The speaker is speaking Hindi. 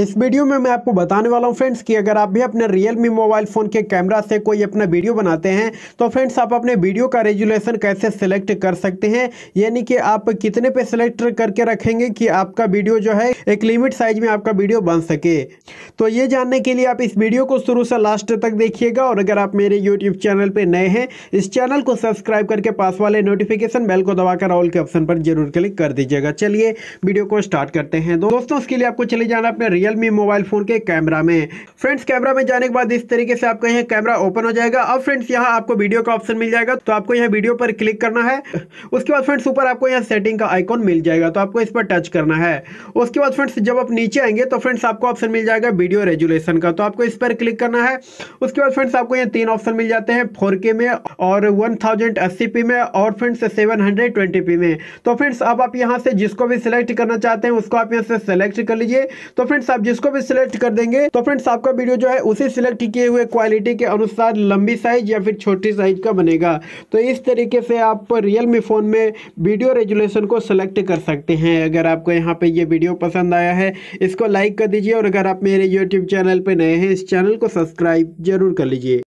इस वीडियो में मैं आपको बताने वाला हूँ फ्रेंड्स कि अगर आप भी अपने रियलमी मोबाइल फ़ोन के कैमरा से कोई अपना वीडियो बनाते हैं तो फ्रेंड्स आप अपने वीडियो का रेजुलेशन कैसे सिलेक्ट कर सकते हैं यानी कि आप कितने पे सिलेक्ट करके रखेंगे कि आपका वीडियो जो है एक लिमिट साइज में आपका वीडियो बन सके तो ये जानने के लिए आप इस वीडियो को शुरू से लास्ट तक देखिएगा और अगर आप मेरे यूट्यूब चैनल पर नए हैं इस चैनल को सब्सक्राइब करके पास वाले नोटिफिकेशन बेल को दबाकर ऑल के ऑप्शन पर जरूर क्लिक कर दीजिएगा चलिए वीडियो को स्टार्ट करते हैं दोस्तों उसके लिए आपको चले जाना अपने रियल रियलमी मोबाइल फ़ोन के कैमरा में फ्रेंड्स कैमरा में जाने के बाद इस तरीके से आपका यहाँ कैमरा ओपन हो जाएगा अब फ्रेंड्स यहाँ आपको वीडियो का ऑप्शन मिल जाएगा तो आपको यहाँ वीडियो पर क्लिक करना है उसके बाद फ्रेंड्स ऊपर आपको यहाँ सेटिंग का आइकॉन मिल जाएगा तो आपको इस पर टच करना है उसके बाद फ्रेंड्स जब आप नीचे आएंगे तो फ्रेंड्स आपको ऑप्शन मिल जाएगा वीडियो रेजुलेशन का तो आपको इस पर क्लिक करना है उसके बाद फ्रेंड्स आपको यहाँ तीन ऑप्शन मिल जाते हैं फोर में और वन में और फ्रेंड्स सेवन में तो फ्रेंड्स अब आप यहाँ से जिसको भी सिलेक्ट करना चाहते हैं उसको आप यहाँ से सिलेक्ट कर लीजिए तो फ्रेंड्स फ्रेंड्स आप जिसको भी सिलेक्ट कर देंगे तो फ्रेंड्स आपका वीडियो जो है उसी सिलेक्ट किए हुए क्वालिटी के अनुसार लंबी साइज या फिर छोटी साइज का बनेगा तो इस तरीके से आप रियलमी फ़ोन में वीडियो रेजुलेशन को सिलेक्ट कर सकते हैं अगर आपको यहाँ पे ये वीडियो पसंद आया है इसको लाइक कर दीजिए और अगर आप मेरे यूट्यूब चैनल पर नए हैं इस चैनल को सब्सक्राइब जरूर कर लीजिए